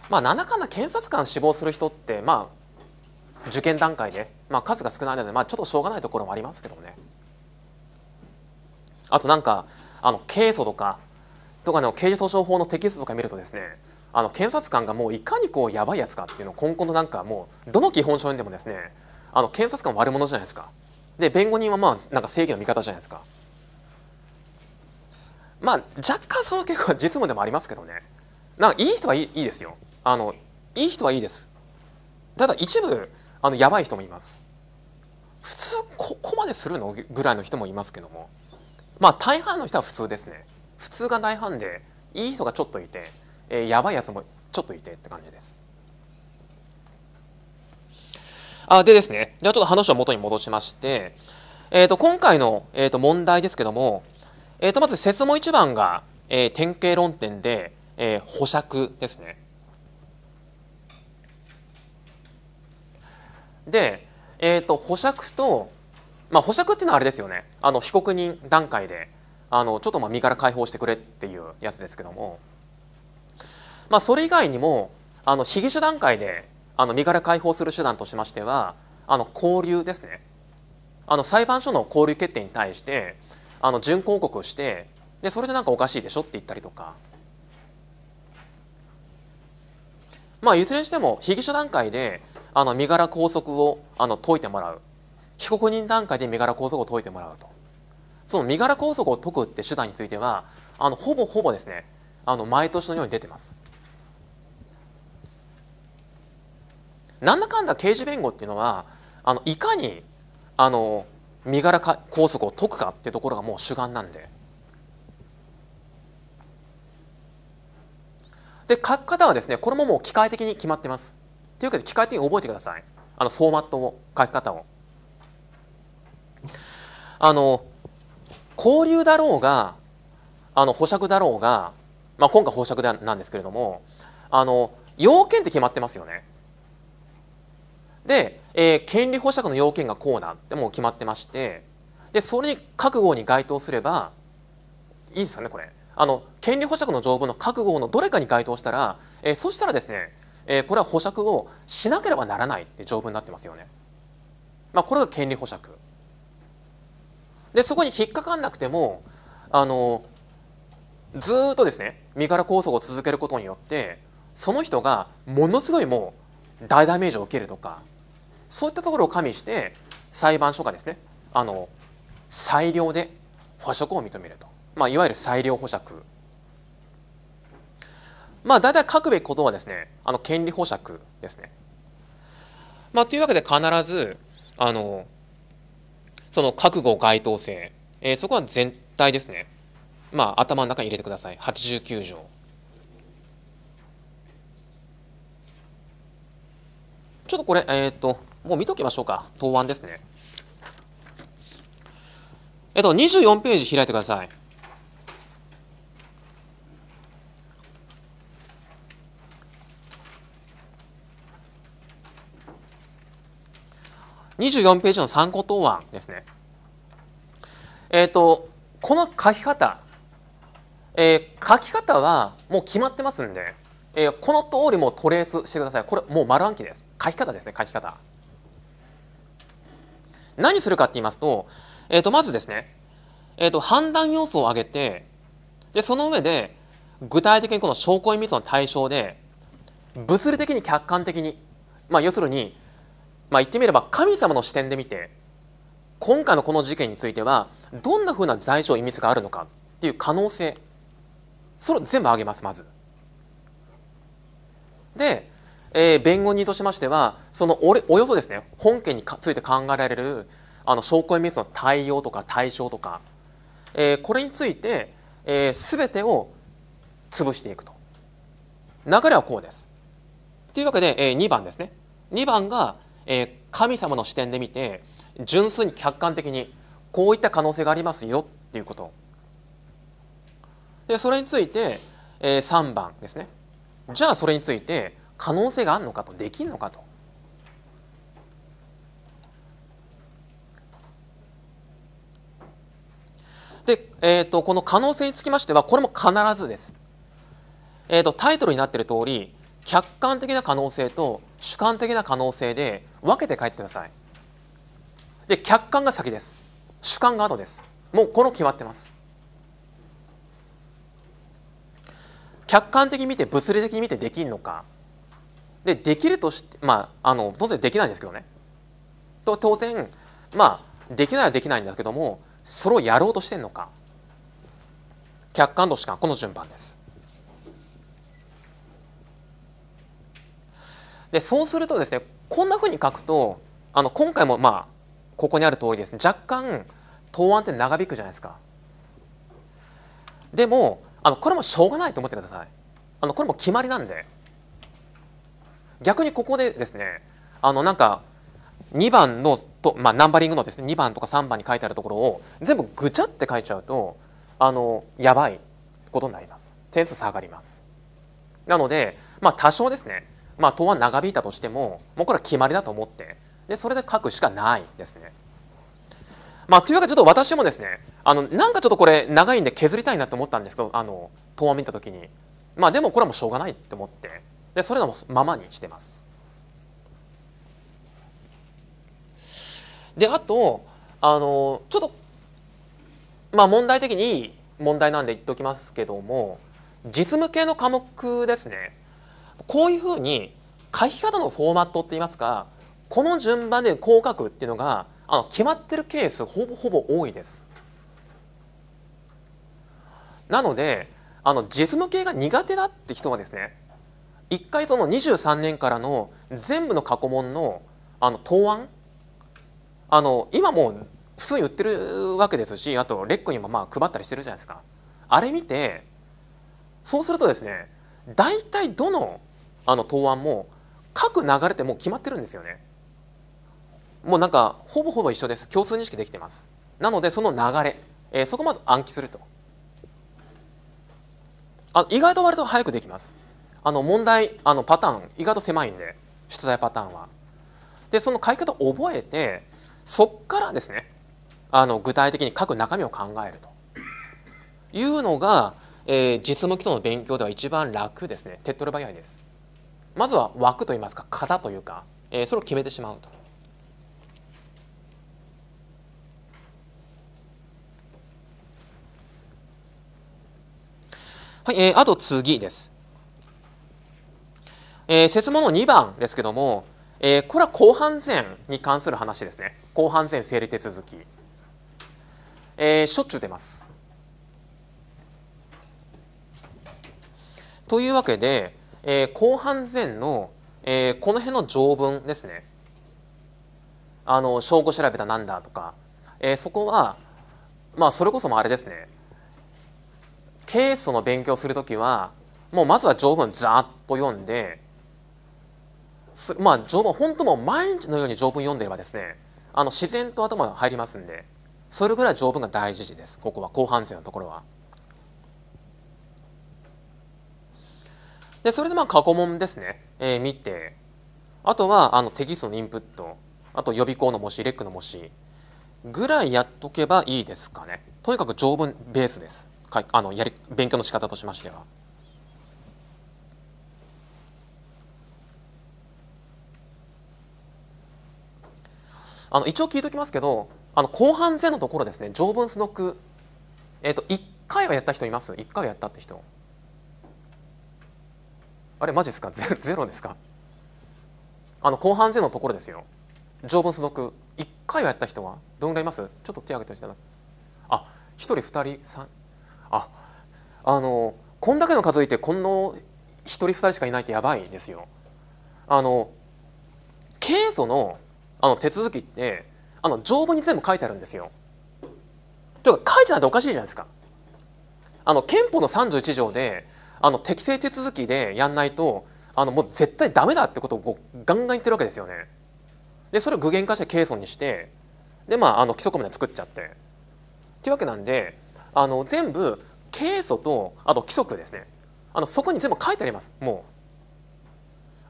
まあ、七かな検察官死亡する人って、まあ、受験段階で、まあ、数が少ないので、まあ、ちょっとしょうがないところもありますけどね。あとなんかあの刑訴とかとかの刑事訴訟法のテキストとか見るとですねあの検察官がもういかにこうやばいやつかっていうのを根本のなんかもうどの基本書にでもですねあの検察官悪者じゃないですかで弁護人はまあなんか正義の味方じゃないですかまあ若干その結は実務でもありますけどねなんかいい人はいいいいですよあのいい人はいいですただ一部あのやばい人もいます普通ここまでするのぐらいの人もいますけどもまあ大半の人は普通ですね普通が大半でいい人がちょっといて、えー、やばいやつもちょっといてって感じです。あでですね、じゃあちょっと話を元に戻しまして、えーと、今回の、えーと、問題ですけども、えーと、とまず説問1番が、えー、典型論点で、えー、保釈ですね。で、えー、と保釈と、まあ、保釈っていうのはあれですよねあの被告人段階で、あのちょっとまあ身から解放してくれっていうやつですけども、まあ、それ以外にもあの被疑者段階であの身から解放する手段としましてはあの交留ですねあの裁判所の交留決定に対してあの準抗告してでそれでなんかおかしいでしょって言ったりとか。まあ、いずれにしても被疑者段階であの身柄拘束をあの解いてもらう被告人段階で身柄拘束を解いてもらうとその身柄拘束を解くって手段については、あの、ほぼほぼですね、あの、毎年のように出てます。なんだかんだ刑事弁護っていうのは、あの、いかに、あの、身柄拘束を解くかっていうところがもう主眼なんで。で、書き方はですね、これももう機械的に決まってます。というわけで、機械的に覚えてください。あの、フォーマットを、書き方を。あの、交流だろうがあの保釈だろうが、まあ、今回保釈なんですけれどもあの要件って決まってますよね。で、えー、権利保釈の要件がこうなんてもう決まってましてでそれに覚悟に該当すればいいですかねこれあの権利保釈の条文の覚悟のどれかに該当したら、えー、そしたらですね、えー、これは保釈をしなければならないって条文になってますよね。まあ、これが権利保釈でそこに引っかかんなくてもあのずっとですね身柄拘束を続けることによってその人がものすごいもう大ダメージを受けるとかそういったところを加味して裁判所がですねあの裁量で保釈を認めると、まあ、いわゆる裁量保釈まあ大体書くべきことはですねあの権利保釈ですね。まあ、というわけで必ずあのその覚悟該当性、えー、そこは全体ですね。まあ、頭の中に入れてください。89条。ちょっとこれ、えっ、ー、と、もう見ときましょうか。答案ですね。えっ、と、24ページ開いてください。24ページの参考答案ですね。えっ、ー、と、この書き方、えー、書き方はもう決まってますんで、えー、この通りもトレースしてください。これもう丸暗記です。書き方ですね、書き方。何するかって言いますと、えっ、ー、と、まずですね、えっ、と、判断要素を挙げて、で、その上で、具体的にこの証拠隠密の対象で、物理的に客観的に、まあ、要するに、まあ、言ってみれば神様の視点で見て今回のこの事件についてはどんなふうな罪状意味があるのかっていう可能性それを全部挙げますまず。で、えー、弁護人としましてはそのおおよそですね本件について考えられるあの証拠隠滅の対応とか対象とか、えー、これについて、えー、全てを潰していくと。流れはこうです。というわけで、えー、2番ですね。2番がえ神様の視点で見て純粋に客観的にこういった可能性がありますよっていうことでそれについて、え3番ですねじゃあそれについて可能性があるのかとできんのかとで、えーと、この可能性につきましてはこれも必ずです、えーとタイトルになっている通り客観的な可能性と主観的な可能性で分けて書いてくださいで客観が先です主観が後ですもうこの決まってます客観的に見て物理的に見てできるのかでできるとしてまああの当然できないんですけどねと当然まあできないはできないんだけどもそれをやろうとしてるのか客観と主観この順番ですでそうするとですねこんなふうに書くとあの今回もまあここにある通りですね若干答案って長引くじゃないですか。でもあのこれもしょうがないと思ってください。あのこれも決まりなんで逆にここでですねあのなんか2番のと、まあ、ナンバリングのですね2番とか3番に書いてあるところを全部ぐちゃって書いちゃうとあのやばいことになります点数下がりますなのでまあ多少ですねまあ、答案長引いたとしても、もうこれは決まりだと思って、で、それで書くしかないですね。まあ、というわけで、ちょっと私もですね、あの、なんかちょっとこれ長いんで削りたいなと思ったんですけど、あの、答案見たときに。まあ、でもこれはもうしょうがないって思って、で、それのままにしてます。で、あと、あの、ちょっと、まあ、問題的にいい問題なんで言っておきますけども、実務系の科目ですね。こういうふうに書き方のフォーマットっていいますかこの順番でこう書くっていうのがあの決まってるケースほぼほぼ多いです。なのであの実務系が苦手だって人はですね一回その23年からの全部の過去問のあの答案あの今もう普通に売ってるわけですしあとレックにもまあ配ったりしてるじゃないですか。あれ見てそうするとですね大体どのあの答案も書く流れってもう決まってるんですよね。もうなんかほぼほぼ一緒です共通認識できてますなのでその流れ、えー、そこまず暗記するとあ意外と割と早くできますあの問題あのパターン意外と狭いんで出題パターンはでその書き方を覚えてそっからですねあの具体的に書く中身を考えるというのが、えー、実務基礎の勉強では一番楽ですね手っ取り早いですまずは枠といいますか型というか、えー、それを決めてしまうと。はい、えー、あと次です。えー、説問の2番ですけども、えー、これは後半戦に関する話ですね。後半戦整理手続き。えー、しょっちゅう出ます。というわけで、えー、後半前の、えー、この辺の条文ですねあの証拠調べたなんだとか、えー、そこはまあそれこそもあれですねケースの勉強する時はもうまずは条文ざーっと読んでまあ条文本当も毎日のように条文読んでればですねあの自然と頭が入りますんでそれぐらい条文が大事ですここは後半前のところは。でそれでまあ過去問ですね、えー、見てあとはあのテキストのインプットあと予備校の模試レックの模試ぐらいやっとけばいいですかねとにかく条文ベースですかあのやり勉強の仕方としましては。あの一応聞いておきますけどあの後半戦のところですね条文素読、えーと、と1回はやった人います1回はやったって人。あれマジですかゼゼロですかあの後半ゼロのところですよ条文素読1回はやった人はどんぐらいいますちょっと手挙げてほしいなあ一1人2人3ああのこんだけの数いてこの1人2人しかいないってやばいですよあの経訴のあの手続きってあの条文に全部書いてあるんですよというか書いてないとおかしいじゃないですかあの憲法の31条であの適正手続きでやんないとあのもう絶対ダメだってことをこうガンガン言ってるわけですよね。でそれを具現化してケ訴にしてでまああの規則まで作っちゃって。っていうわけなんであの全部経訴とあと規則ですねあのそこに全部書いてありますもう。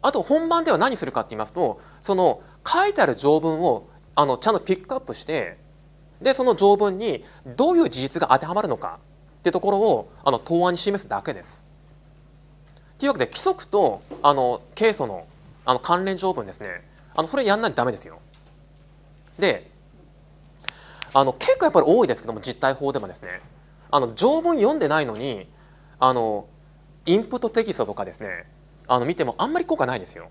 あと本番では何するかって言いますとその書いてある条文をあのちゃんとピックアップしてでその条文にどういう事実が当てはまるのかってところをあの答案に示すだけです。というわけで規則とあの係素のあの関連条文ですねあのそれやんないとダメですよ。であの結構やっぱり多いですけども実態法でもですねあの条文読んでないのにあのインプットテキストとかですねあの見てもあんまり効果ないですよ。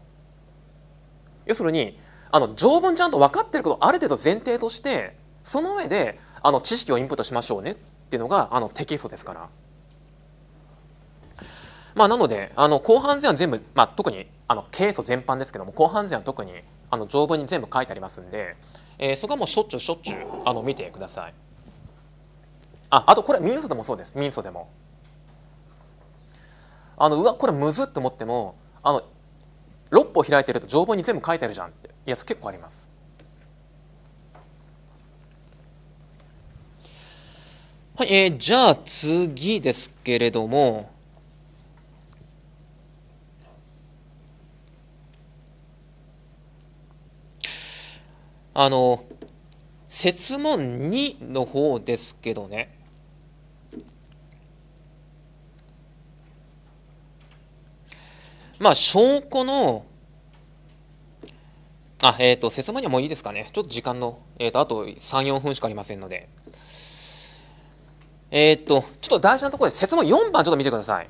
要するにあの条文ちゃんと分かってることある程度前提としてその上であの知識をインプットしましょうねっていうのがあのテキストですから。まあ、なのであの後半前は全部、まあ、特にあのケ営素全般ですけども後半前は特にあの条文に全部書いてありますんで、えー、そこはもうしょっちゅうしょっちゅうあの見てください。ああとこれ民訴でもそうです民訴でも。あのうわこれむずって思ってもあの6歩開いてると条文に全部書いてあるじゃんってやつ結構あります。はい、えー、じゃあ次ですけれども、あの設問2の方ですけどねまあ証拠のあえっ、ー、と説問にはもういいですかねちょっと時間の、えっ、ー、とあと34分しかありませんのでえっ、ー、とちょっと大事なところで説問4番ちょっと見てください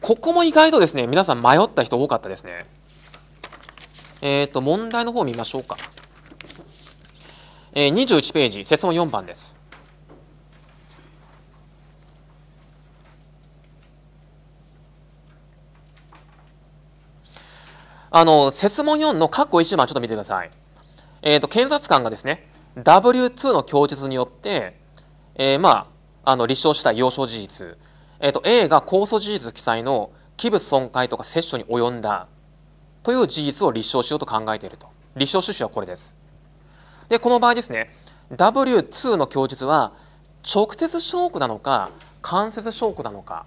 ここも意外とですね皆さん迷った人多かったですねえっ、と問題の方見ましょうかえ21ページ、説問4番です。あの、説問4の括弧1番ちょっと見てください。えっ、ー、と、検察官がですね、W2 の供述によって、えー、まあ、あの、立証した要所事実、えっ、ー、と、A が控訴事実記載の器物損壊とか摂取に及んだという事実を立証しようと考えていると。立証趣旨はこれです。で、この場合ですね、W2 の供述は直接証拠なのか間接証拠なのか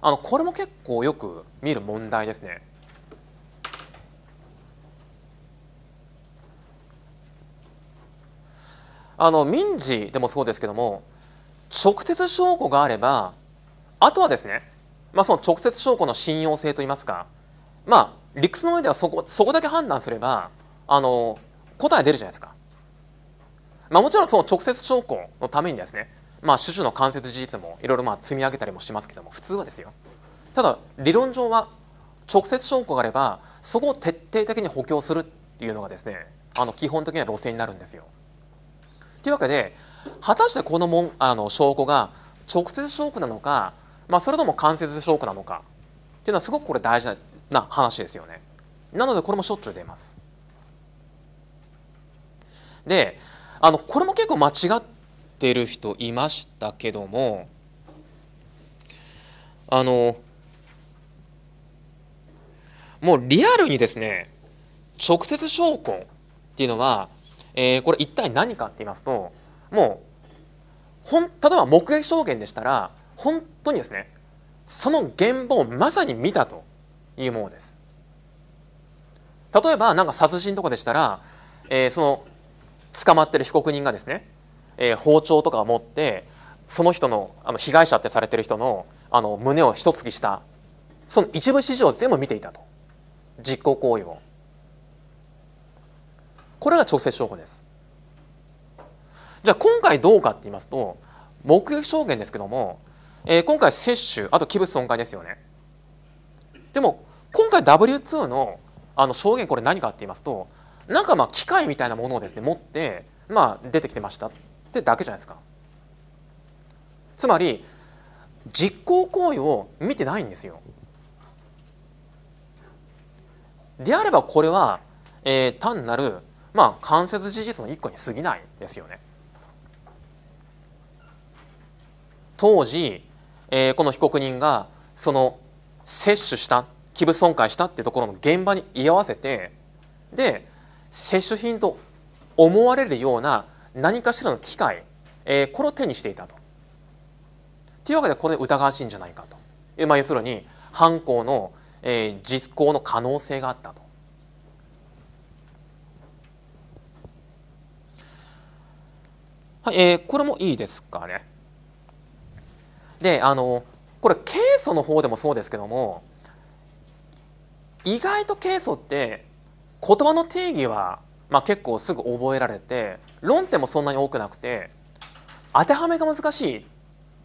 あのこれも結構よく見る問題ですね。あの民事でもそうですけども直接証拠があればあとはですね、まあ、その直接証拠の信用性といいますかまあ理屈の上ではそこそこだけ判断すればあの答え出るじゃないですか。まあ、もちろんその直接証拠のためにですね、まあ、種々の間接事実もいろいろまあ積み上げたりもしますけども普通はですよただ理論上は直接証拠があればそこを徹底的に補強するっていうのがですねあの基本的な路線になるんですよ。というわけで果たしてこのもんあの証拠が直接証拠なのか、まあ、それとも間接証拠なのかっていうのはすごくこれ大事な話ですよね。なのでこれもしょっちゅう出ます。であのこれも結構間違ってる人いましたけどもあのもうリアルにですね直接証拠っていうのは、えー、これ一体何かって言いますともうほん例えば目撃証言でしたら本当にですねその現場をまさに見たというものです。例えばなんか殺人とかでしたら、えー、その捕まってる被告人がですね、えー、包丁とかを持ってその人のあの被害者ってされてる人のあの胸を一突きしたその一部始終を全部見ていたと実行行為をこれが直接証拠ですじゃあ今回どうかって言いますと目撃証言ですけども、えー、今回摂取あと器物損壊ですよねでも今回 W2 のあの証言これ何かって言いますとなんかまあ機械みたいなものをですね持ってまあ出てきてましたってだけじゃないですかつまり実行行為を見てないんですよであればこれは、えー、単なるまあ間接事実の一個に過ぎないですよね当時、えー、この被告人がその摂取した器物損壊したっていうところの現場に居合わせてで接種品と思われるような何かしらの機械、えー、これを手にしていたと。というわけでこれ疑わしいんじゃないかと。えまあ、要するに犯行の、えー、実行の可能性があったと。はい、えー、これもいいですかね。であのこれケイ素の方でもそうですけども意外とケイ素って言葉の定義は、まあ、結構すぐ覚えられて論点もそんなに多くなくて当てはめが難しいっ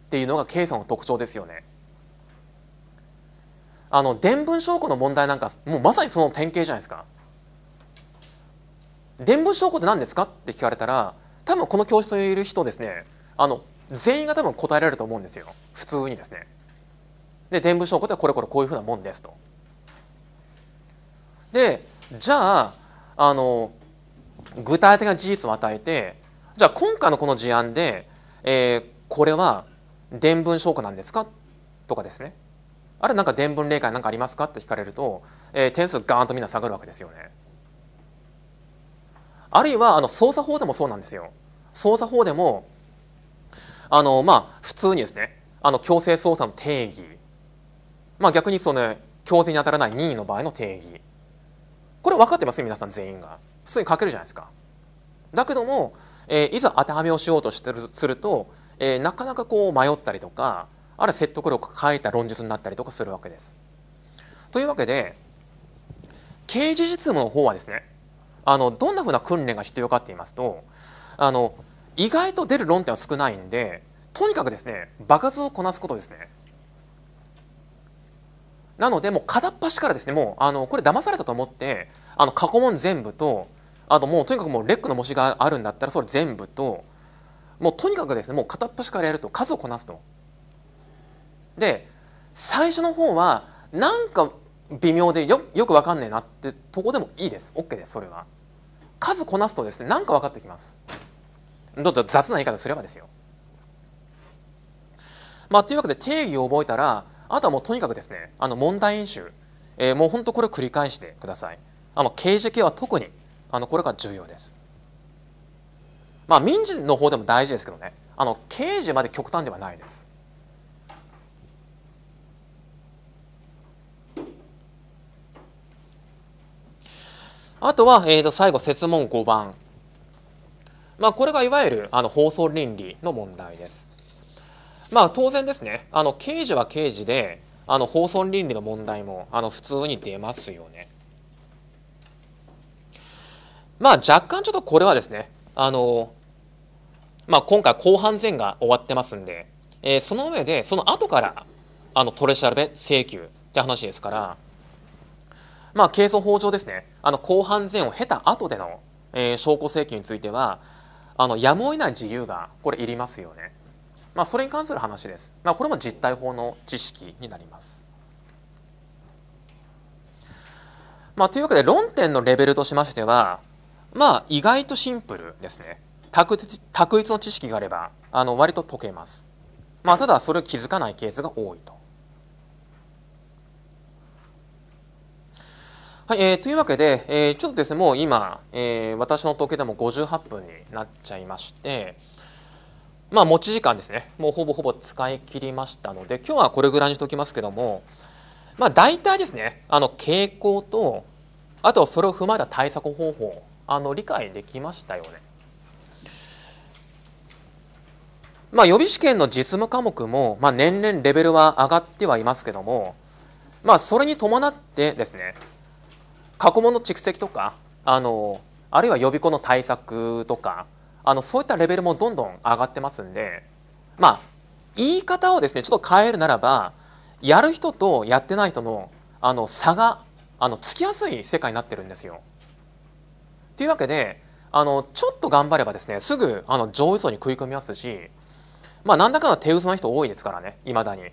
ていうのが計算の特徴ですよね。あの伝文証拠の問題なんかもうまさにその典型じゃないですか。伝文証拠って何ですかって聞かれたら多分この教室にいる人ですねあの全員が多分答えられると思うんですよ普通にですね。で伝文証拠ってこれこれこういうふうなもんですと。でじゃああの具体的な事実を与えてじゃあ今回のこの事案で、えー、これは伝聞証拠なんですかとかですねあれなんか伝聞例外なんかありますかって聞かれると、えー、点数ガーンとみんな下がるわけですよね。あるいはあの捜査法でもそうなんですよ。捜査法でもあのまあ普通にですねあの強制捜査の定義まあ逆にその強制に当たらない任意の場合の定義これ分かってます皆さん全員が普通に書けるじゃないですかだけども、えー、いざ当てはめをしようとしてるすると、えー、なかなかこう迷ったりとかあるいは説得力を変えた論述になったりとかするわけです。というわけで刑事実務の方はですねあのどんなふうな訓練が必要かっていいますとあの意外と出る論点は少ないんでとにかくですね場数をこなすことですねなのでもう片っ端からですねもうあのこれ騙されたと思ってあの過去問全部とあともうとにかくもうレックの模試があるんだったらそれ全部ともうとにかくですねもう片っ端からやると数をこなすと。で最初の方はなんか微妙でよよく分かんねえなってとこでもいいです OK ですそれは。数こなすとですねなんか分かってきます。どっと雑な言い方すればですよ。まあ、というわけで定義を覚えたらあとはもうとにかくですねあの問題演習、えー、もう本当これを繰り返してくださいあの刑事系は特にあのこれが重要ですまあ民事の方でも大事ですけどねあの刑事まで極端ではないですあとは、えー、と最後設問5番まあ、これがいわゆるあの放送倫理の問題です。まあ当然ですね、あの刑事は刑事で、あの放送倫理の問題もあの普通に出ますよね。まあ若干ちょっとこれはですね、あの、まあ今回後半戦が終わってますんで、えー、その上で、その後から、あの、取り調べ請求って話ですから、まあ、係争法上ですね、あの、後半戦を経た後での、えー、証拠請求については、あの、やむを得ない自由が、これ、いりますよね。まあ、それに関する話です。まあ、これも実体法の知識になります。まあ、というわけで論点のレベルとしましては、まあ、意外とシンプルですね。択越一の知識があればあの割と解けます。まあ、ただそれを気づかないケースが多いと。はい、えー、というわけで、えー、ちょっとですね、もう今、えー、私の時計でも58分になっちゃいまして、まあ持ち時間ですねもうほぼほぼ使い切りましたので今日はこれぐらいにしておきますけどもまあ大体ですねあの傾向とあとそれを踏まえた対策方法あの理解できましたよね。まあ、予備試験の実務科目も、まあ、年々レベルは上がってはいますけども、まあ、それに伴ってですね過去問の蓄積とかあのあるいは予備校の対策とかあのそういったレベルもどんどん上がってますんで、まあ、言い方をですねちょっと変えるならばやる人とやってない人のあの差があのつきやすい世界になってるんですよ。というわけであのちょっと頑張ればですねすぐあの上位層に食い込みますし、まあ、何だかんだ手薄な人多いですからねいまだに。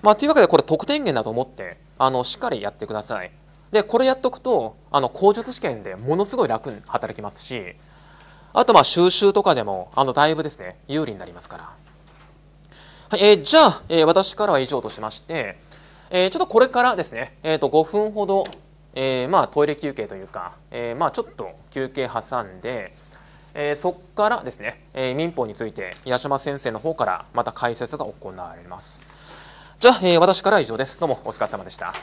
まあ、というわけでこれ得点源だと思ってあのしっかりやってください。でこれやっとくとあの口述試験でものすごい楽に働きますしあとまあ収集とかでも、あの、だいぶですね、有利になりますから。はい、えー、じゃあ、えー、私からは以上としまして、えー、ちょっとこれからですね、えっ、と、5分ほど、えまあ、トイレ休憩というか、えまあ、ちょっと休憩挟んで、えそこからですね、え民法について、八島先生の方からまた解説が行われます。じゃあ、え私からは以上です。どうもお疲れ様でした。